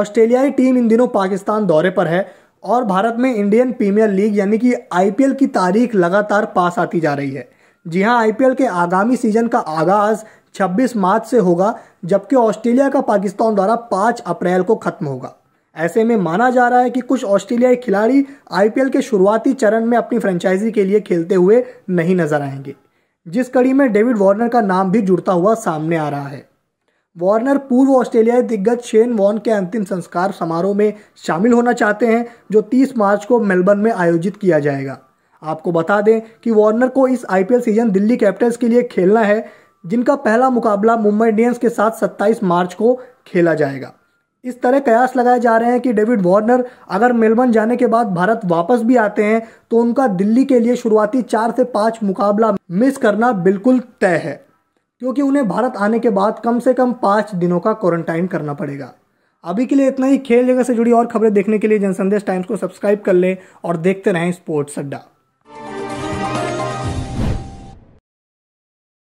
ऑस्ट्रेलियाई टीम इन दिनों पाकिस्तान दौरे पर है और भारत में इंडियन प्रीमियर लीग यानी कि आई की तारीख लगातार पास आती जा रही है जी हां आई के आगामी सीजन का आगाज 26 मार्च से होगा जबकि ऑस्ट्रेलिया का पाकिस्तान द्वारा 5 अप्रैल को खत्म होगा ऐसे में माना जा रहा है कि कुछ ऑस्ट्रेलियाई खिलाड़ी आई के शुरुआती चरण में अपनी फ्रेंचाइजी के लिए खेलते हुए नहीं नजर आएंगे जिस कड़ी में डेविड वार्नर का नाम भी जुड़ता हुआ सामने आ रहा है वार्नर पूर्व ऑस्ट्रेलियाई दिग्गज शेन वॉन के अंतिम संस्कार समारोह में शामिल होना चाहते हैं जो 30 मार्च को मेलबर्न में आयोजित किया जाएगा आपको बता दें कि वार्नर को इस आईपीएल सीजन दिल्ली कैपिटल्स के लिए खेलना है जिनका पहला मुकाबला मुंबई इंडियंस के साथ 27 मार्च को खेला जाएगा इस तरह कयास लगाए जा रहे हैं कि डेविड वार्नर अगर मेलबर्न जाने के बाद भारत वापस भी आते हैं तो उनका दिल्ली के लिए शुरुआती चार से पाँच मुकाबला मिस करना बिल्कुल तय है क्योंकि उन्हें भारत आने के बाद कम से कम पाँच दिनों का क्वारंटाइन करना पड़ेगा अभी के लिए इतना ही खेल जगह से जुड़ी और खबरें देखने के लिए जनसंदेश टाइम्स को सब्सक्राइब कर लें और देखते रहें स्पोर्ट्स अड्डा